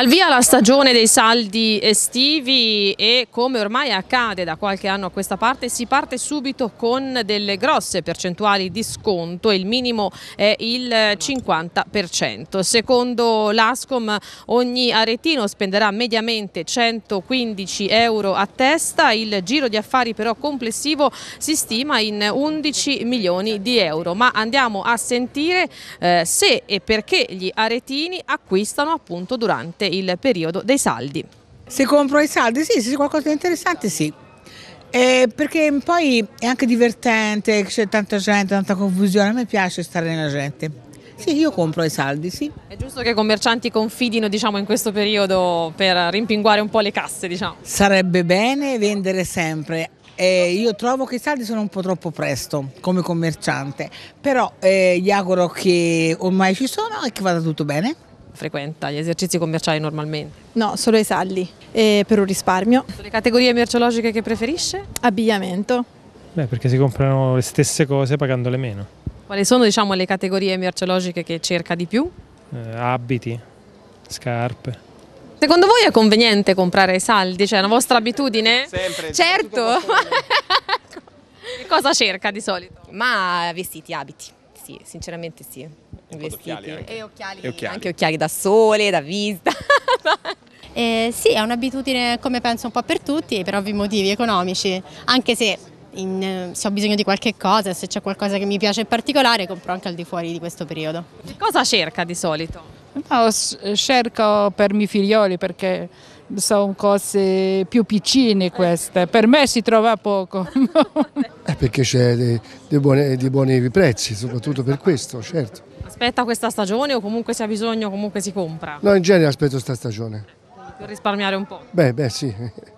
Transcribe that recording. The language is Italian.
Al via la stagione dei saldi estivi e come ormai accade da qualche anno a questa parte si parte subito con delle grosse percentuali di sconto, il minimo è il 50%. Secondo l'ASCOM ogni aretino spenderà mediamente 115 euro a testa, il giro di affari però complessivo si stima in 11 milioni di euro. Ma andiamo a sentire eh, se e perché gli aretini acquistano appunto durante il periodo dei saldi. Se compro i saldi, sì, se c'è qualcosa di interessante, sì. Eh, perché poi è anche divertente, c'è tanta gente, tanta confusione, a me piace stare nella gente. Sì, io compro i saldi, sì. È giusto che i commercianti confidino, diciamo, in questo periodo per rimpinguare un po' le casse, diciamo. Sarebbe bene vendere sempre. Eh, io trovo che i saldi sono un po' troppo presto come commerciante, però eh, gli auguro che ormai ci sono e che vada tutto bene frequenta gli esercizi commerciali normalmente? No, solo i saldi, eh, per un risparmio. Le categorie merceologiche che preferisce? Abbigliamento. Beh, perché si comprano le stesse cose pagandole meno. Quali sono diciamo, le categorie merceologiche che cerca di più? Eh, abiti, scarpe. Secondo voi è conveniente comprare i saldi? Cioè, è una vostra abitudine? Sempre. Certo. Che cosa cerca di solito? Ma vestiti, abiti sì, sinceramente sì. E vestiti. Occhiali e, occhiali. e occhiali. Anche occhiali da sole, da vista. eh, sì, è un'abitudine come penso un po' per tutti, per ovvi motivi economici, anche se in, se ho bisogno di qualche cosa, se c'è qualcosa che mi piace in particolare, compro anche al di fuori di questo periodo. Cosa cerca di solito? No, cerco per i miei figlioli perché sono cose più piccine queste, per me si trova poco. perché c'è dei, dei, dei, buoni prezzi, soprattutto per questo, certo. Aspetta questa stagione o comunque se ha bisogno comunque si compra? No, in genere aspetto questa stagione. Per risparmiare un po'? Beh, beh sì.